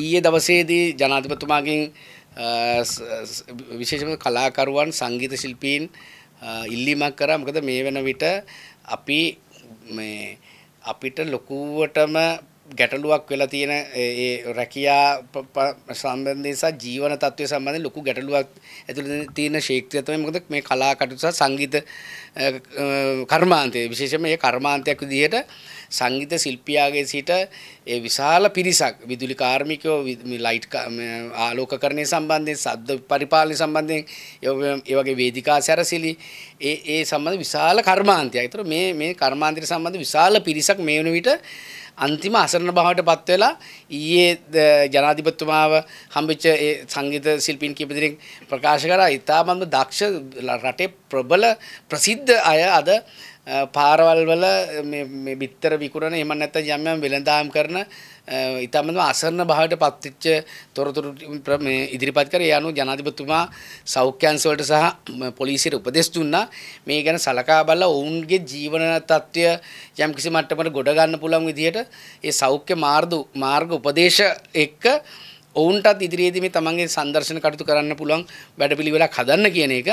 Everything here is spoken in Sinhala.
ඊයේ දවසේදී ජනාධිපතිතුමාගෙන් විශේෂම කලාකරුවන් සංගීත ශිල්පීන් ඉල්ලීමක් කරා මොකද මේ වෙන විට අපි මේ අපිට ලොකුවටම ගැටලුවක් වෙලා තියෙන ඒ රැකියා සම්බන්ධයෙන් සහ ජීවන තත්ත්වය සම්බන්ධයෙන් ලොකු ගැටලුවක් ඇතුළේ තියෙන ශේක්‍රිය තමයි මොකද මේ කලා කටයුතු සහ සංගීත කර්මාන්තය විශේෂයෙන්ම මේ කර්මාන්තයක් විදිහට සංගීත ශිල්පියාගේ සිට ඒ විශාල පිරිසක් විදුලි කාර්මිකයෝ ලයිට් ආලෝකකරණය සම්බන්ධයෙන් ශබ්ද පරිපාලනය සම්බන්ධයෙන් ඒ වගේ වේදිකා සැරසිලි ඒ ඒ සම්බන්ධ විශාල කර්මාන්තයක්. ඒතර මේ මේ කර්මාන්තයට සම්බන්ධ විශාල පිරිසක් මේ වන විට අන්තිම අසරණ භාවයට පත් වෙලා ඊයේ ජනාධිපතිතුමාව හම්බෙච්ච ඒ සංගීත ශිල්පීන් කීප දෙනෙක් ප්‍රකාශ කරා ඉතාමත්ම දක්ෂ රටේ ප්‍රබල ප්‍රසිද්ධ අය අද පාරවල් වල මේ බිත්තර විකුණන එහෙම නැත්නම් යම් යම් වෙළඳාම් කරන ඊටමම අසරණ භාවයට පත්වෙච්ච තොරතුරු මේ ඉදිරිපත් කර ඒ අනුව ජනාධිපතිතුමා සෞඛ්‍යංශ වලට සහ පොලිසියට උපදෙස් දුන්නා මේ ගැන සලකා බලලා ඔවුන්ගේ ජීවන තත්ත්වය යම් කිසි මට්ටමකට ගොඩ ගන්න පුළුවන් විදිහට ඒ සෞඛ්‍ය මාර්ග මාර්ග උපදේශ එක්ක ඔවුන්ටත් ඉදිරියේදී මේ තමන්ගේ සංදර්ශන කටයුතු කරන්න පුළුවන් වැඩපිළිවෙලක් හදන්න කියන එක